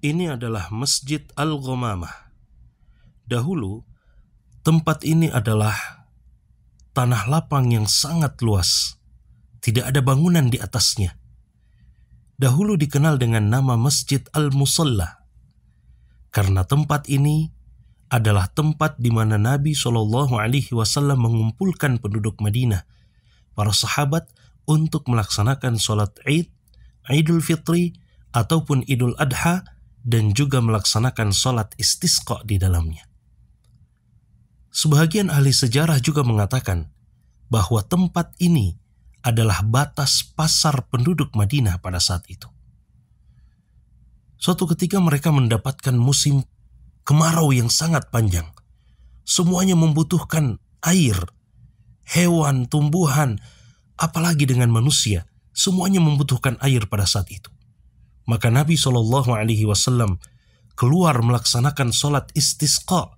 ini adalah Masjid Al-Ghamamah. Dahulu, tempat ini adalah tanah lapang yang sangat luas. Tidak ada bangunan di atasnya. Dahulu dikenal dengan nama Masjid Al-Musalla. Karena tempat ini adalah tempat di mana Nabi Shallallahu Alaihi Wasallam mengumpulkan penduduk Madinah, para sahabat untuk melaksanakan sholat Id, Idul Fitri, ataupun Idul Adha dan juga melaksanakan sholat istisqa di dalamnya. Sebagian ahli sejarah juga mengatakan bahwa tempat ini adalah batas pasar penduduk Madinah pada saat itu. Suatu ketika mereka mendapatkan musim kemarau yang sangat panjang. Semuanya membutuhkan air, hewan, tumbuhan, apalagi dengan manusia. Semuanya membutuhkan air pada saat itu. Maka Nabi Shallallahu Alaihi Wasallam keluar melaksanakan sholat istisqa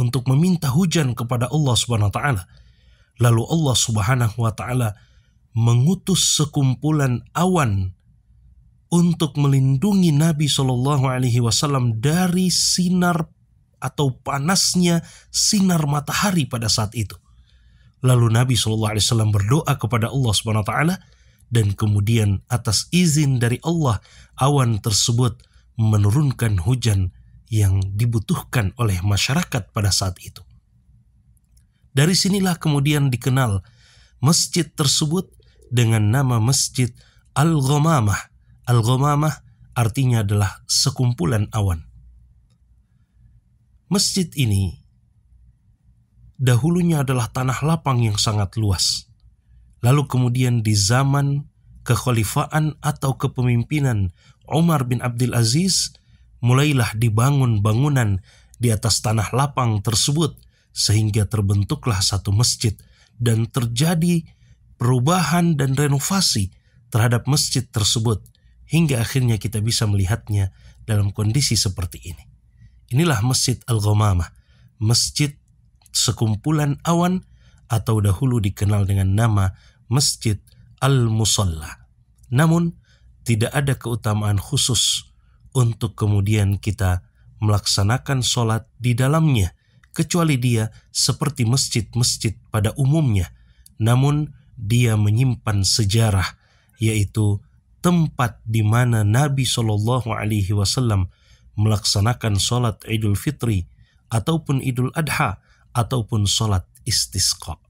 untuk meminta hujan kepada Allah Subhanahu Wa Taala. Lalu Allah Subhanahu Wa Taala mengutus sekumpulan awan untuk melindungi Nabi Shallallahu Alaihi Wasallam dari sinar atau panasnya sinar matahari pada saat itu. Lalu Nabi Shallallahu Alaihi Wasallam berdoa kepada Allah Subhanahu Wa Taala, dan kemudian atas izin dari Allah awan tersebut menurunkan hujan yang dibutuhkan oleh masyarakat pada saat itu. Dari sinilah kemudian dikenal masjid tersebut dengan nama Masjid Al-Ghamamah. Al-Ghamamah artinya adalah sekumpulan awan. Masjid ini dahulunya adalah tanah lapang yang sangat luas Lalu kemudian di zaman kekhalifaan atau kepemimpinan Umar bin Abdul Aziz, mulailah dibangun bangunan di atas tanah lapang tersebut sehingga terbentuklah satu masjid dan terjadi perubahan dan renovasi terhadap masjid tersebut hingga akhirnya kita bisa melihatnya dalam kondisi seperti ini. Inilah Masjid Al-Ghamamah, masjid sekumpulan awan atau dahulu dikenal dengan nama Masjid Al-Musalla. Namun, tidak ada keutamaan khusus untuk kemudian kita melaksanakan sholat di dalamnya, kecuali dia seperti masjid-masjid pada umumnya. Namun, dia menyimpan sejarah, yaitu tempat di mana Nabi Shallallahu Alaihi Wasallam melaksanakan sholat Idul Fitri ataupun Idul Adha ataupun sholat istisqa.